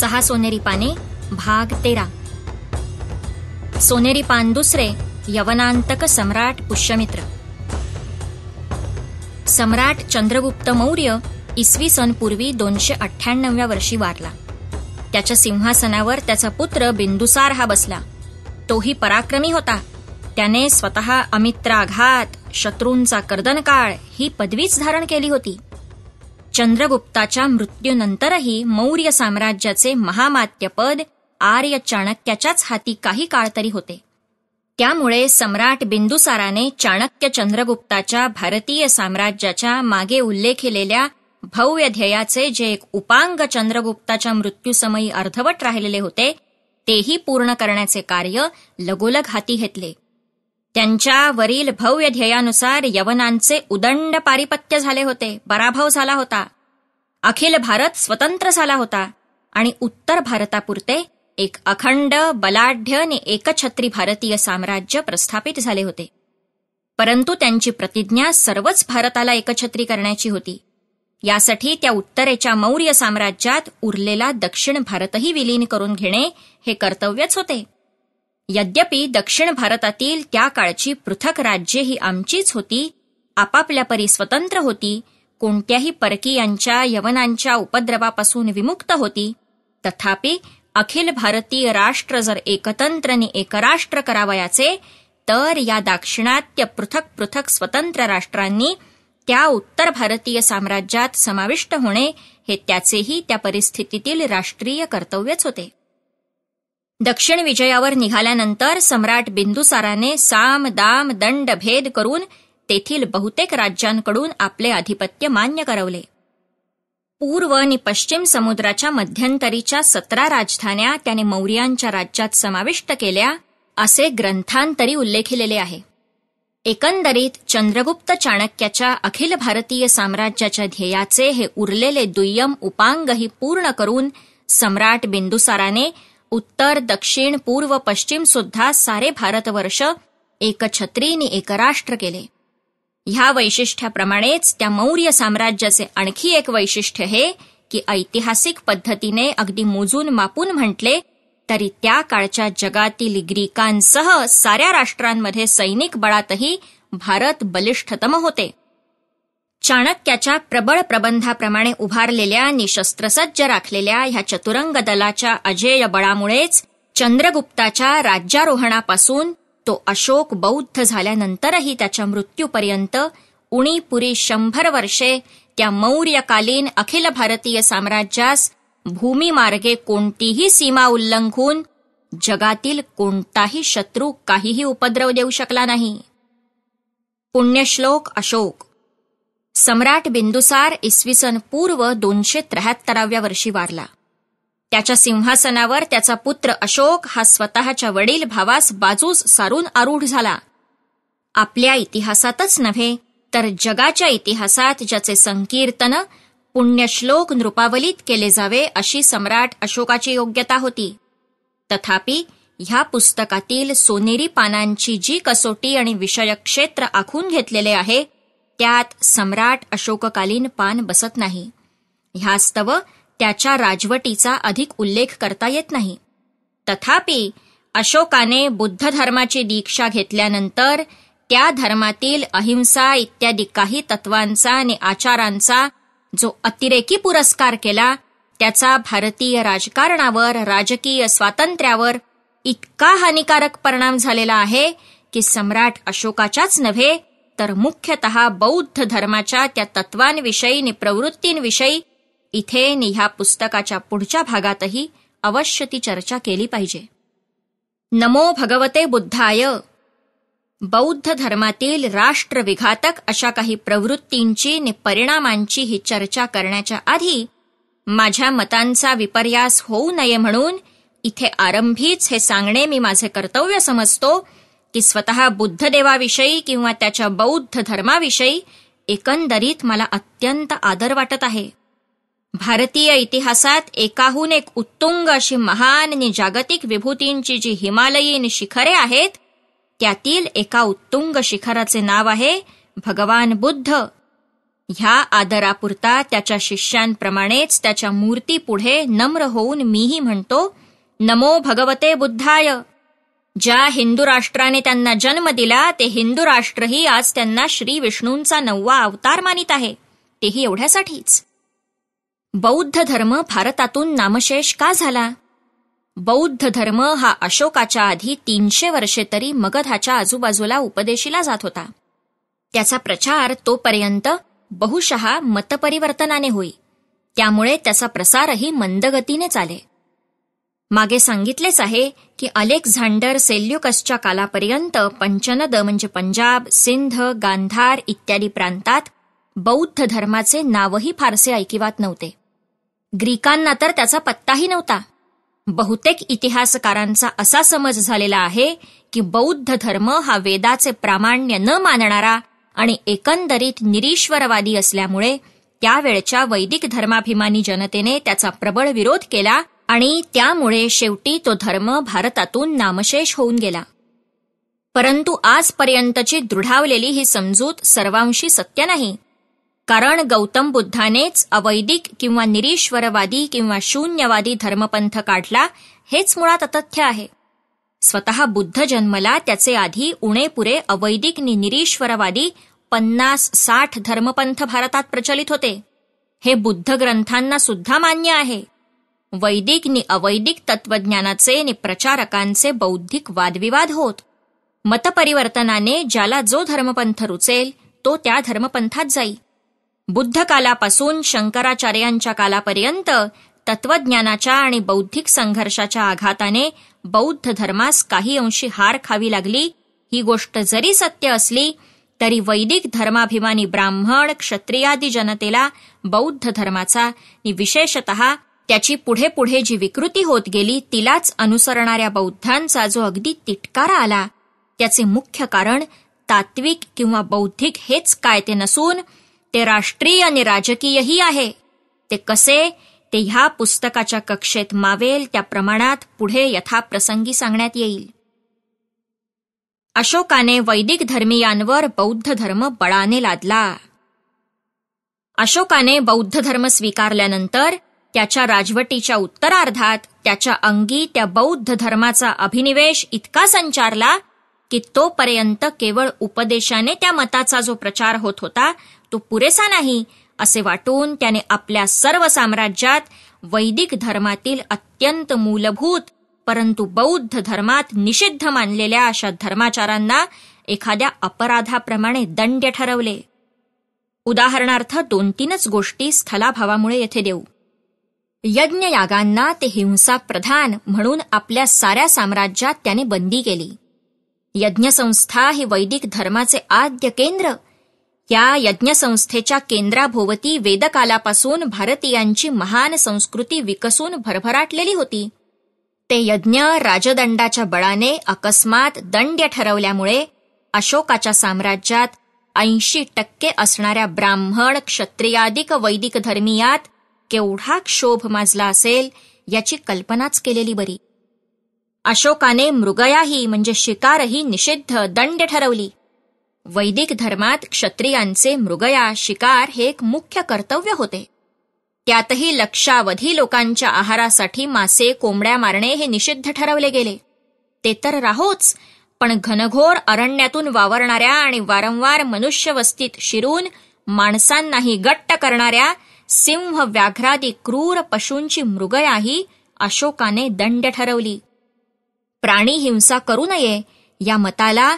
सहा सोनेरी पाने भाग तेरा सोनेरी पान दुसरे यवनांतक सम्राट पुष्यमित्र सम्राट चंद्रगुप्त मौर्य इसवी सन पूर्वी दोनशे अठ्ठ्याण्णव्या वर्षी वारला त्याच्या सिंहासनावर त्याचा पुत्र बिंदुसार हा बसला तोही पराक्रमी होता त्याने स्वतः अमित्राघात शत्रूंचा कर्दनकाळ ही पदवीच धारण केली होती चंद्रगुप्ताच्या मृत्यूनंतरही मौर्य साम्राज्याचे महामात्यपद आर्य चाणक्याच्याच हाती काही काळ तरी होते त्यामुळे सम्राट बिंदुसाराने चाणक्य चंद्रगुप्ताच्या भारतीय साम्राज्याच्या मागे उल्लेखिलेल्या भव्य ध्येयाचे जे एक उपांग चंद्रगुप्ताच्या मृत्यूसमयी अर्धवट राहिलेले होते तेही पूर्ण करण्याचे कार्य लगोलग हाती घेतले त्यांच्या वरील भव्य ध्येयानुसार यवनांचे उदंड पारिपत्य झाले होते पराभव झाला होता अखिल भारत स्वतंत्र झाला होता आणि उत्तर भारतापुरते एक अखंड बलाढ्य आणि एकछत्री भारतीय साम्राज्य प्रस्थापित झाले होते परंतु त्यांची प्रतिज्ञा सर्वच भारताला एकछत्री करण्याची होती यासाठी त्या उत्तरेच्या मौर्य साम्राज्यात उरलेला दक्षिण भारतही विलीन करून घेणे हे कर्तव्यच होते यद्यपि दक्षिण भारतातील त्या काळची पृथक राज्ये ही आमचीच होती आपापल्या परी स्वतंत्र होती कोणत्याही परकीयांच्या यवनांच्या उपद्रवापासून विमुक्त होती तथापि अखिल भारतीय राष्ट्र जर एकतंत्रने एकराष्ट्र करावयाचे तर या दाक्षिणात्य पृथक पृथक स्वतंत्र राष्ट्रांनी त्या उत्तर भारतीय साम्राज्यात समाविष्ट होणे हे त्याचेही त्या परिस्थितीतील राष्ट्रीय कर्तव्यच होते दक्षिण विजयावर निघाल्यानंतर सम्राट बिंदुसाराने साम दाम दंड भेद करून तेथील बहुतेक राज्यांकडून आपले आधिपत्य मान्य करवले पूर्व आणि पश्चिम समुद्राच्या मध्यंतरीच्या सतरा राजधान्या त्याने मौर्यांच्या राज्यात समाविष्ट केल्या असे ग्रंथांतरी उल्लेखिलेले आहे एकंदरीत चंद्रगुप्त चाणक्याच्या अखिल भारतीय साम्राज्याच्या ध्येयाचे हे उरलेले दुय्यम उपांगही पूर्ण करून सम्राट बिंदुसाराने उत्तर दक्षिण पूर्व पश्चिम सुद्धा सारे भारतवर्ष एक राष्ट्र केले ह्या वैशिष्ट्याप्रमाणेच त्या मौर्य साम्राज्याचे आणखी एक वैशिष्ट्य हे की ऐतिहासिक पद्धतीने अगदी मोजून मापून म्हटले तरी त्या काळच्या जगातील ग्रीकांसह साऱ्या राष्ट्रांमध्ये सैनिक बळातही भारत बलिष्ठतम होते चाणक्याच्या प्रबळ प्रबंधाप्रमाणे उभारलेल्या निशस्त्रसज्ज राखलेल्या ह्या चतुरंग दलाच्या अजेय बळामुळेच चंद्रगुप्ताच्या राज्यारोहणापासून तो अशोक बौद्ध झाल्यानंतरही त्याच्या मृत्यूपर्यंत उणीपुरी शंभर वर्षे त्या मौर्यकालीन अखिल भारतीय साम्राज्यास भूमिमार्गे कोणतीही सीमा उल्लंघून जगातील कोणताही शत्रू काहीही उपद्रव देऊ शकला नाही पुण्यश्लोक अशोक सम्राट बिंदुसार इसवी सन पूर्व दोनशे त्र्याहत्तराव्या वर्षी वारला त्याच्या सिंहासनावर त्याचा पुत्र अशोक हा स्वतःच्या वडील भावास बाजूस सारून आरूढ झाला आपल्या इतिहासातच नव्हे तर जगाच्या इतिहासात ज्याचे संकीर्तन पुण्यश्लोक नृपावलीत केले जावे अशी सम्राट अशोकाची योग्यता होती तथापि ह्या पुस्तकातील सोनेरी पानांची जी कसोटी आणि विषयक्षेत्र आखून घेतलेले आहे त्यात सम्राट अशोककालीन पान बसत नाही ह्यास्तव त्याच्या राजवटीचा अधिक उल्लेख करता येत नाही तथापि अशोकाने बुद्ध धर्माची दीक्षा घेतल्यानंतर त्या धर्मातील अहिंसा इत्यादी काही तत्वांचा आणि आचारांचा जो अतिरेकी पुरस्कार केला त्याचा भारतीय राजकारणावर राजकीय स्वातंत्र्यावर इतका हानिकारक परिणाम झालेला आहे की सम्राट अशोकाच्याच नव्हे तर मुख्यतः बौद्ध धर्माच्या त्या तत्वांविषयी नि प्रवृत्तींविषयी इथे नि ह्या पुस्तकाच्या पुढच्या भागातही अवश्य ती चर्चा केली पाहिजे नमो भगवते बुद्धाय बौद्ध धर्मातील राष्ट्रविघातक अशा काही प्रवृत्तींची नि परिणामांची ही चर्चा करण्याच्या आधी माझ्या मतांचा विपर्यास होऊ नये म्हणून इथे आरंभीच हे सांगणे मी माझे कर्तव्य समजतो की स्वतः बुद्धदेवाविषयी किंवा त्याच्या बौद्ध धर्माविषयी एकंदरीत मला अत्यंत आदर वाटत आहे भारतीय इतिहासात एकाहून एक उत्तुंग अशी महान आणि जागतिक विभूतींची जी हिमालयीन शिखरे आहेत त्यातील एका उत्तुंग शिखराचे नाव आहे भगवान बुद्ध ह्या आदरापुरता त्याच्या शिष्यांप्रमाणेच त्याच्या मूर्ती पुढे नम्र होऊन मीही म्हणतो नमो भगवते बुद्धाय ज्या हिंदू राष्ट्राने त्यांना जन्म दिला ते हिंदू राष्ट्रही आज त्यांना श्री विष्णूंचा नववा अवतार मानित आहे तेही एवढ्यासाठीच बौद्ध धर्म भारतातून नामशेष का झाला बौद्ध धर्म हा अशोकाच्या आधी तीनशे वर्षे तरी मगधाच्या आजूबाजूला उपदेशीला जात होता त्याचा प्रचार तोपर्यंत बहुशहा मतपरिवर्तनाने होई त्यामुळे त्याचा प्रसारही मंदगतीने चाले मागे सांगितलेच आहे की अलेक्झांडर सेल्युकसच्या कालापर्यंत पंचनद म्हणजे पंजाब सिंध गांधार इत्यादी प्रांतात बौद्ध धर्माचे नावही फारसे ऐकिवात नव्हते ग्रीकांना तर त्याचा पत्ताही नव्हता बहुतेक इतिहासकारांचा असा समज झालेला आहे की बौद्ध धर्म हा वेदाचे प्रामाण्य न मानणारा आणि एकंदरीत निरीश्वरवादी असल्यामुळे त्यावेळच्या वैदिक धर्माभिमानी जनतेने त्याचा प्रबळ विरोध केला आणि त्यामुळे शेवटी तो धर्म भारतातून नामशेष होऊन गेला परंतु आजपर्यंतची दृढावलेली ही समजूत सर्वांशी सत्य नाही कारण गौतम बुद्धानेच अवैदिक किंवा निरीश्वरवादी किंवा शून्यवादी धर्मपंथ काढला हेच मुळात अतथ्य आहे स्वतः बुद्ध जन्मला त्याचे आधी उणेपुरे अवैदिक नि निरीश्वरवादी पन्नास साठ धर्मपंथ भारतात प्रचलित होते हे बुद्ध ग्रंथांना सुद्धा मान्य आहे वैदिक नि अवैदिक तत्वज्ञानाचे नि प्रचारकांचे बौद्धिक वादविवाद होत मतपरिवर्तनाने ज्याला जो धर्मपंथ रुचेल तो त्या धर्मपंथात जाई बुद्ध कालापासून शंकराचार्यांच्या कालापर्यंत तत्वज्ञानाच्या आणि बौद्धिक संघर्षाच्या आघाताने बौद्ध धर्मास काही अंशी हार खावी लागली ही गोष्ट जरी सत्य असली तरी वैदिक धर्माभिमानी ब्राह्मण क्षत्रियादी जनतेला बौद्ध धर्माचा नि विशेषत त्याची पुढे पुढे जी विकृती होत गेली तिलाच अनुसरणाऱ्या बौद्धांचा जो अगदी तिटकारा आला त्याचे मुख्य कारण तात्विक किंवा बौद्धिक हेच काय ते नसून ते राष्ट्रीय आणि राजकीयही आहे ते कसे ते ह्या पुस्तकाच्या कक्षेत मावेल त्या प्रमाणात पुढे यथाप्रसंगी सांगण्यात येईल अशोकाने वैदिक धर्मीयांवर बौद्ध धर्म बळाने लादला अशोकाने बौद्ध धर्म स्वीकारल्यानंतर त्याच्या राजवटीच्या उत्तरार्धात त्याच्या अंगी त्या बौद्ध धर्माचा अभिनिवेश इतका संचारला की तोपर्यंत केवळ उपदेशाने त्या मताचा जो प्रचार होत होता तो पुरेसा नाही असे वाटून त्याने आपल्या सर्व साम्राज्यात वैदिक धर्मातील अत्यंत मूलभूत परंतु बौद्ध धर्मात निषिद्ध मानलेल्या अशा धर्माचारांना एखाद्या अपराधाप्रमाणे दंड ठरवले उदाहरणार्थ दोन तीनच गोष्टी स्थलाभावामुळे येथे देऊ यज्ञयागांना ते हिंसा प्रधान म्हणून आपल्या साऱ्या साम्राज्यात त्याने बंदी केली यज्ञसंस्था हे वैदिक धर्माचे आद्य केंद्र या यज्ञसंस्थेच्या केंद्राभोवती वेदकालापासून भारतीयांची महान संस्कृती विकसून भरभराटलेली होती ते यज्ञ राजदंडाच्या बळाने अकस्मात दंड्य ठरवल्यामुळे अशोकाच्या साम्राज्यात ऐंशी टक्के असणाऱ्या ब्राह्मण क्षत्रियादिक वैदिक धर्मीयात केवढा क्षोभ माजला असेल याची कल्पनाच केलेली बरी अशोकाने मृगयाही म्हणजे शिकारही निषिद्ध दंड ठरवली वैदिक धर्मात क्षत्रियांचे मृगया शिकार हे एक मुख्य कर्तव्य होते त्यातही लक्षावधी लोकांच्या आहारासाठी मासे कोंबड्या मारणे हे निषिद्ध ठरवले गेले ते तर राहोच पण घनघोर अरण्यातून वावरणाऱ्या आणि वारंवार मनुष्यवस्तीत शिरून माणसांनाही गट्ट करणाऱ्या सिंह व्याघ्रादी क्रूर पशूंची मृगयाही अशोकाने दंड ठरवली प्राणी हिंसा करू नये या मताला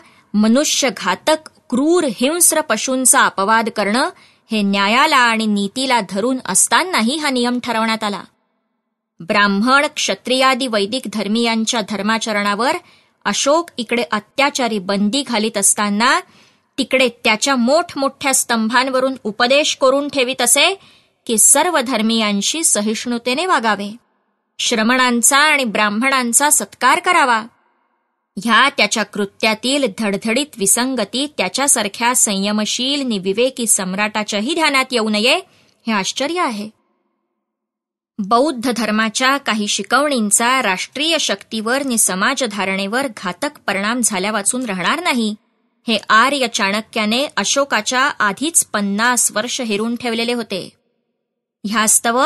मनुष्य घातक क्रूर हिंस्र पशूंचा अपवाद करणं हे न्यायाला आणि नीतीला धरून असतानाही हा नियम ठरवण्यात आला ब्राह्मण क्षत्रियादी वैदिक धर्मीयांच्या धर्माचरणावर अशोक इकडे अत्याचारी बंदी घालीत असताना तिकडे त्याच्या मोठमोठ्या स्तंभांवरून उपदेश करून ठेवित असे की सर्व धर्मियांशी सहिष्णुतेने वागावे श्रमणांचा आणि ब्राह्मणांचा सत्कार करावा ह्या त्याच्या कृत्यातील धडधडीत विसंगती त्याच्यासारख्या संयमशील निविवेकी सम्राटाच्याही ध्यानात येऊ नये हे आश्चर्य आहे बौद्ध धर्माच्या काही शिकवणींचा राष्ट्रीय शक्तीवर नि समाजधारणेवर घातक परिणाम झाल्या वाचून राहणार नाही हे आर्य चाणक्याने अशोकाच्या आधीच पन्नास वर्ष हेरून ठेवलेले होते ह्यास्तव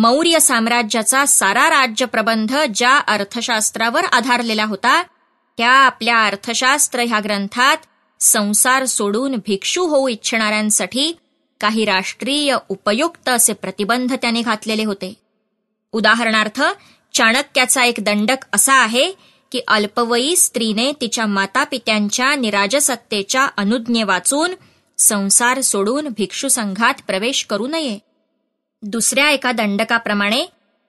मौर्य साम्राज्याचा सारा राज्यप्रबंध ज्या अर्थशास्त्रावर आधारलेला होता त्या आपल्या अर्थशास्त्र ह्या ग्रंथात संसार सोडून भिक्षू होऊ इच्छिणाऱ्यांसाठी काही राष्ट्रीय उपयुक्त असे प्रतिबंध त्याने घातलेले होते उदाहरणार्थ चाणक्याचा एक दंडक असा आहे की अल्पवयी स्त्रीने तिच्या मातापित्यांच्या निराजसत्तेच्या अनुज्ञे वाचून संसार सोडून भिक्षू संघात प्रवेश करू नये दुसऱ्या एका दंडकाप्रमाणे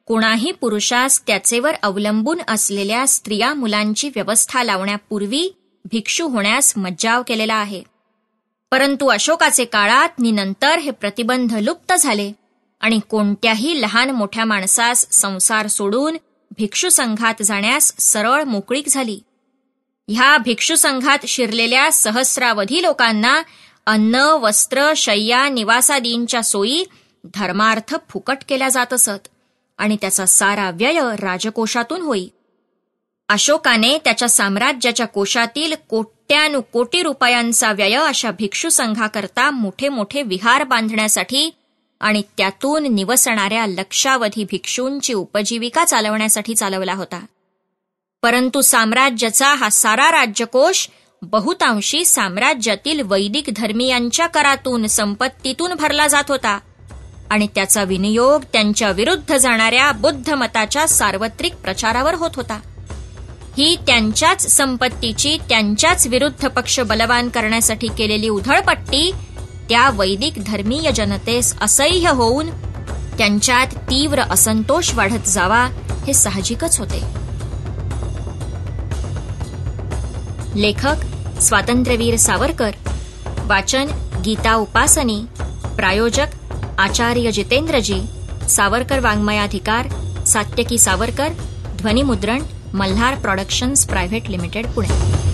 कोणाही पुरुषास त्याचेवर अवलंबून असलेल्या स्त्रिया मुलांची व्यवस्था लावण्यापूर्वी भिक्षू होण्यास मज्जाव केलेला आहे परंतु अशोकाचे काळात निनंतर हे प्रतिबंध लुप्त झाले आणि कोणत्याही लहान मोठ्या माणसास संसार सोडून भिक्षू संघात जाण्यास सरळ मोकळीक झाली ह्या भिक्षू संघात शिरलेल्या सहस्रावधी लोकांना अन्न वस्त्र शय्या निवासादींच्या सोयी धर्मार्थ फुकट केल्या जात असत आणि त्याचा सारा व्यय राजकोषातून होई अशोकाने त्याच्या साम्राज्याच्या कोशातील कोट्यानुकोटी रुपयांचा व्यय अशा भिक्षू संघाकरता मोठे मोठे विहार बांधण्यासाठी आणि त्यातून निवसणाऱ्या लक्षावधी भिक्षूंची उपजीविका चालवण्यासाठी चालवला होता परंतु साम्राज्याचा हा सारा राज्यकोष बहुतांशी साम्राज्यातील वैदिक धर्मियांच्या करातून संपत्तीतून भरला जात होता आणि त्याचा विनियोग त्यांच्या विरुद्ध जाणाऱ्या बुद्ध मताच्या सार्वत्रिक प्रचारावर होत होता ही त्यांच्याच संपत्तीची त्यांच्याच विरुद्ध पक्ष बलवान करण्यासाठी केलेली उधळपट्टी त्या वैदिक धर्मीय जनतेस असह्य होऊन त्यांच्यात तीव्र असंतोष वाढत जावा हे साहजिकच होते लेखक स्वातंत्र्यवीर सावरकर वाचन गीता उपासनी प्रायोजक आचार्य जितेंद्रजी सावरकर वाङ्मयाधिकार सात्यकी सावरकर ध्वनिमुद्रण Malhar productions private limited Pune